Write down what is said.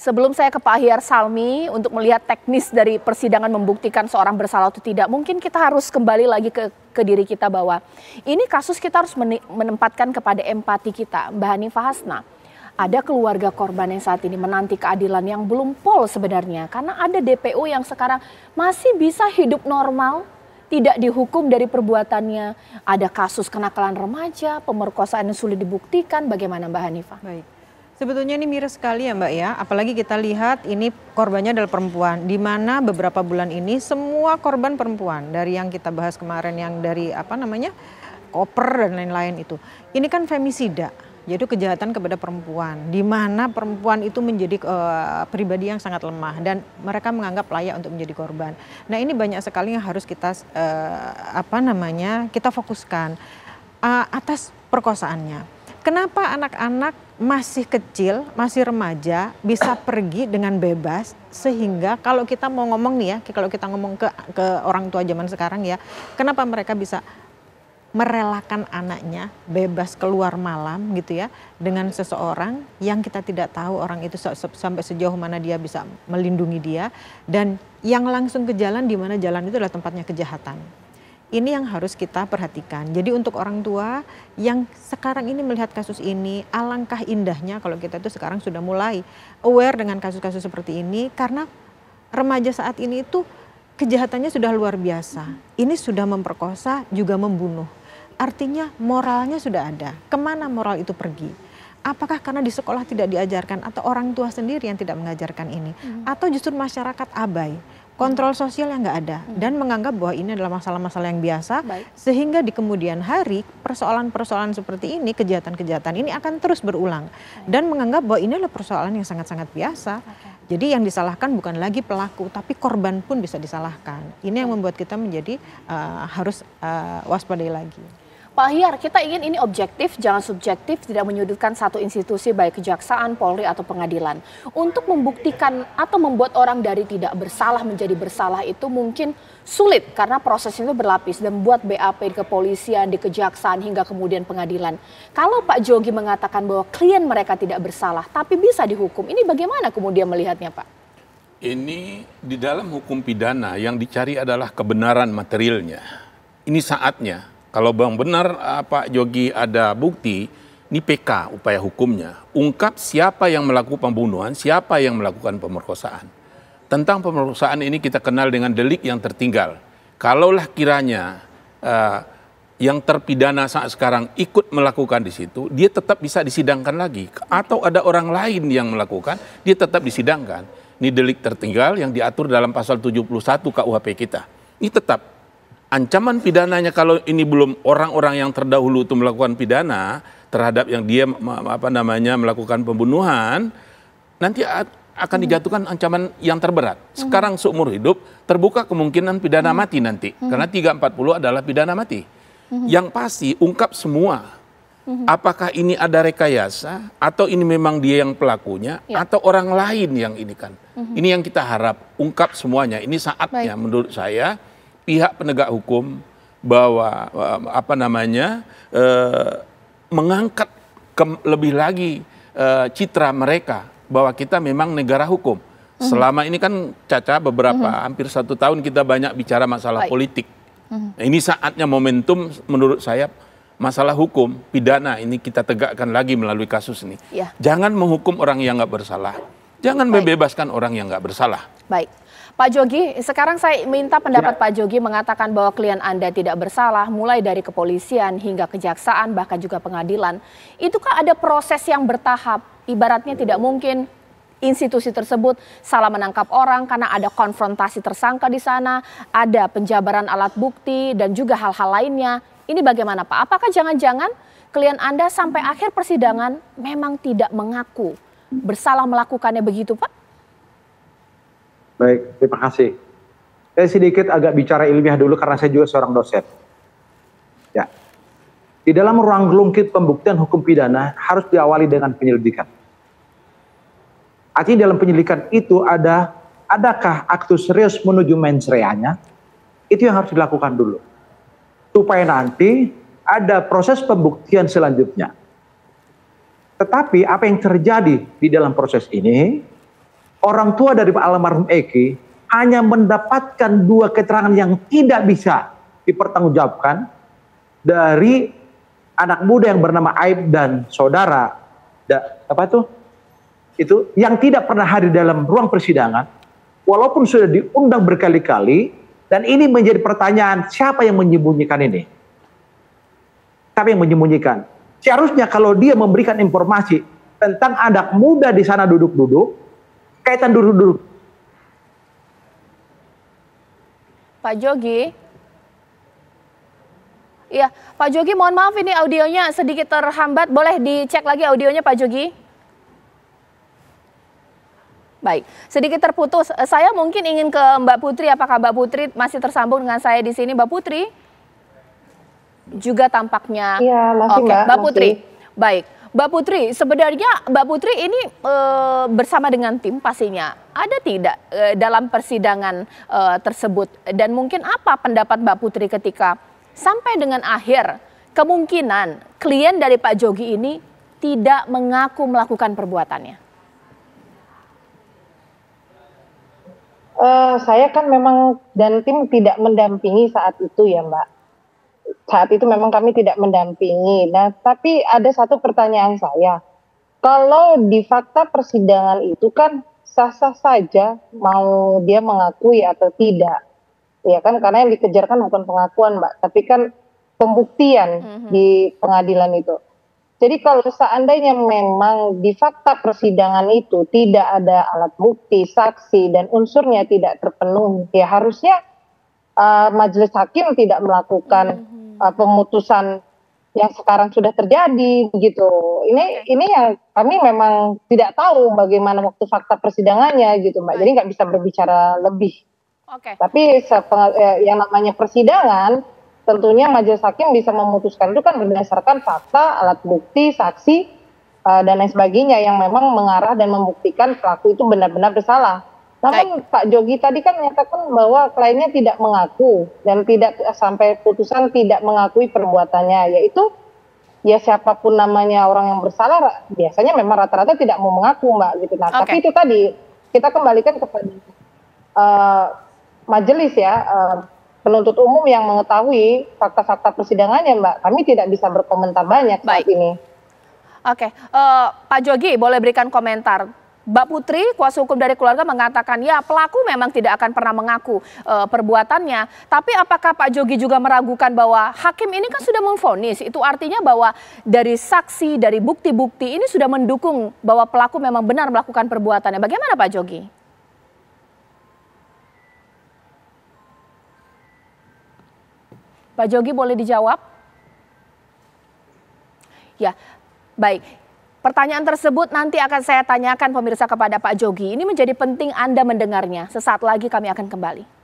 Sebelum saya ke Pak Ahyar Salmi untuk melihat teknis dari persidangan membuktikan seorang bersalah atau tidak, mungkin kita harus kembali lagi ke, ke diri kita bahwa ini kasus kita harus menempatkan kepada empati kita. Mbak Hanifah Hasna, ada keluarga korban yang saat ini menanti keadilan yang belum pol sebenarnya. Karena ada DPO yang sekarang masih bisa hidup normal, tidak dihukum dari perbuatannya. Ada kasus kenakalan remaja, pemerkosaan yang sulit dibuktikan. Bagaimana Mbak Hanifah? Baik. Sebetulnya ini miris sekali ya Mbak ya, apalagi kita lihat ini korbannya adalah perempuan, di mana beberapa bulan ini semua korban perempuan dari yang kita bahas kemarin yang dari apa namanya koper dan lain-lain itu. Ini kan femisida, jadi kejahatan kepada perempuan, di mana perempuan itu menjadi uh, pribadi yang sangat lemah dan mereka menganggap layak untuk menjadi korban. Nah ini banyak sekali yang harus kita uh, apa namanya kita fokuskan uh, atas perkosaannya kenapa anak-anak masih kecil, masih remaja bisa pergi dengan bebas sehingga kalau kita mau ngomong nih ya, kalau kita ngomong ke ke orang tua zaman sekarang ya, kenapa mereka bisa merelakan anaknya bebas keluar malam gitu ya dengan seseorang yang kita tidak tahu orang itu sampai sejauh mana dia bisa melindungi dia dan yang langsung ke jalan di mana jalan itu adalah tempatnya kejahatan. Ini yang harus kita perhatikan. Jadi untuk orang tua yang sekarang ini melihat kasus ini, alangkah indahnya kalau kita itu sekarang sudah mulai aware dengan kasus-kasus seperti ini karena remaja saat ini itu kejahatannya sudah luar biasa. Ini sudah memperkosa juga membunuh. Artinya moralnya sudah ada. Kemana moral itu pergi? apakah karena di sekolah tidak diajarkan atau orang tua sendiri yang tidak mengajarkan ini hmm. atau justru masyarakat abai kontrol sosial yang nggak ada hmm. dan menganggap bahwa ini adalah masalah-masalah yang biasa Baik. sehingga di kemudian hari persoalan-persoalan seperti ini kejahatan-kejahatan ini akan terus berulang Baik. dan menganggap bahwa ini adalah persoalan yang sangat-sangat biasa okay. Jadi yang disalahkan bukan lagi pelaku, tapi korban pun bisa disalahkan. Ini yang membuat kita menjadi uh, harus uh, waspadai lagi. Pak Hiar, kita ingin ini objektif, jangan subjektif, tidak menyudutkan satu institusi baik kejaksaan, Polri atau pengadilan. Untuk membuktikan atau membuat orang dari tidak bersalah menjadi bersalah itu mungkin sulit karena proses itu berlapis dan membuat BAP di kepolisian, di kejaksaan hingga kemudian pengadilan. Kalau Pak Jogi mengatakan bahwa klien mereka tidak bersalah tapi bisa dihukum, ini bagaimana kemudian melihatnya Pak? Ini di dalam hukum pidana yang dicari adalah kebenaran materialnya. Ini saatnya kalau bang benar ah, Pak Jogi ada bukti, ini PK upaya hukumnya. Ungkap siapa yang melakukan pembunuhan, siapa yang melakukan pemerkosaan. Tentang pemerkosaan ini kita kenal dengan delik yang tertinggal. Kalaulah kiranya uh, yang terpidana saat sekarang ikut melakukan di situ, dia tetap bisa disidangkan lagi. Atau ada orang lain yang melakukan, dia tetap disidangkan. Ini delik tertinggal yang diatur dalam pasal 71 KUHP kita. Ini tetap ancaman pidananya kalau ini belum orang-orang yang terdahulu itu melakukan pidana terhadap yang dia apa namanya melakukan pembunuhan nanti akan hmm. dijatuhkan ancaman yang terberat. Hmm. Sekarang seumur hidup terbuka kemungkinan pidana hmm. mati nanti karena 340 adalah pidana mati. Yang pasti ungkap semua. Apakah ini ada rekayasa atau ini memang dia yang pelakunya ya. atau orang lain yang ini kan. Ini yang kita harap ungkap semuanya. Ini saatnya Baik. menurut saya pihak penegak hukum bahwa um, apa namanya eh, mengangkat ke, lebih lagi eh, citra mereka bahwa kita memang negara hukum. Mm-hmm. Selama ini kan Caca beberapa mm-hmm. hampir satu tahun kita banyak bicara masalah Baik. politik. Mm-hmm. ini saatnya momentum menurut saya masalah hukum pidana ini kita tegakkan lagi melalui kasus ini. yeah. Jangan menghukum orang yang nggak bersalah. Jangan Baik. membebaskan orang yang nggak bersalah. Baik. Pak Jogi, sekarang saya minta pendapat ya. Pak Jogi mengatakan bahwa klien Anda tidak bersalah mulai dari kepolisian hingga kejaksaan bahkan juga pengadilan. Itukah ada proses yang bertahap? Ibaratnya tidak mungkin institusi tersebut salah menangkap orang karena ada konfrontasi tersangka di sana, ada penjabaran alat bukti dan juga hal-hal lainnya. Ini bagaimana Pak? Apakah jangan-jangan klien Anda sampai akhir persidangan memang tidak mengaku bersalah melakukannya begitu Pak? Baik, terima kasih. Saya sedikit agak bicara ilmiah dulu karena saya juga seorang dosen. Ya. Di dalam ruang gelungkit pembuktian hukum pidana harus diawali dengan penyelidikan. Artinya dalam penyelidikan itu ada adakah aktus serius menuju mensreanya Itu yang harus dilakukan dulu. Supaya nanti ada proses pembuktian selanjutnya. Tetapi apa yang terjadi di dalam proses ini orang tua dari almarhum Eki hanya mendapatkan dua keterangan yang tidak bisa dipertanggungjawabkan dari anak muda yang bernama Aib dan saudara da, apa tuh itu yang tidak pernah hadir dalam ruang persidangan walaupun sudah diundang berkali-kali dan ini menjadi pertanyaan siapa yang menyembunyikan ini siapa yang menyembunyikan seharusnya kalau dia memberikan informasi tentang anak muda di sana duduk-duduk kaitan dulu dulu. Pak Jogi. Iya, Pak Jogi mohon maaf ini audionya sedikit terhambat. Boleh dicek lagi audionya Pak Jogi? Baik, sedikit terputus. Eh, saya mungkin ingin ke Mbak Putri. Apakah Mbak Putri masih tersambung dengan saya di sini? Mbak Putri juga tampaknya. Iya, masih Oke, Mbak. Mbak Putri, baik. Mbak Putri, sebenarnya Mbak Putri ini e, bersama dengan tim pastinya ada tidak e, dalam persidangan e, tersebut dan mungkin apa pendapat Mbak Putri ketika sampai dengan akhir kemungkinan klien dari Pak Jogi ini tidak mengaku melakukan perbuatannya? Uh, saya kan memang dan tim tidak mendampingi saat itu ya Mbak saat itu memang kami tidak mendampingi. Nah, tapi ada satu pertanyaan saya. Kalau di fakta persidangan itu kan sah-sah saja mau dia mengakui atau tidak. Ya kan karena yang dikejar kan bukan pengakuan, Mbak, tapi kan pembuktian mm -hmm. di pengadilan itu. Jadi kalau seandainya memang di fakta persidangan itu tidak ada alat bukti, saksi dan unsurnya tidak terpenuhi, ya harusnya uh, majelis hakim tidak melakukan mm -hmm uh, pemutusan yang sekarang sudah terjadi begitu. Ini ini yang kami memang tidak tahu bagaimana waktu fakta persidangannya gitu Mbak. Jadi nggak bisa berbicara lebih. Oke. Okay. Tapi ya, yang namanya persidangan tentunya majelis hakim bisa memutuskan itu kan berdasarkan fakta, alat bukti, saksi eh, dan lain sebagainya yang memang mengarah dan membuktikan pelaku itu benar-benar bersalah. Namun kan Baik. Pak Jogi tadi kan menyatakan bahwa kliennya tidak mengaku dan tidak sampai putusan tidak mengakui perbuatannya, yaitu ya siapapun namanya orang yang bersalah biasanya memang rata-rata tidak mau mengaku mbak gitu. Nah okay. tapi itu tadi kita kembalikan kepada uh, majelis ya uh, penuntut umum yang mengetahui fakta-fakta persidangannya mbak. Kami tidak bisa berkomentar banyak Baik. saat ini. Oke, okay. uh, eh, Pak Jogi boleh berikan komentar Mbak Putri, kuasa hukum dari keluarga mengatakan ya pelaku memang tidak akan pernah mengaku e, perbuatannya. Tapi apakah Pak Jogi juga meragukan bahwa hakim ini kan sudah memfonis? Itu artinya bahwa dari saksi, dari bukti-bukti ini sudah mendukung bahwa pelaku memang benar melakukan perbuatannya. Bagaimana Pak Jogi? Pak Jogi boleh dijawab? Ya, baik. Pertanyaan tersebut nanti akan saya tanyakan pemirsa kepada Pak Jogi. Ini menjadi penting Anda mendengarnya. Sesaat lagi kami akan kembali.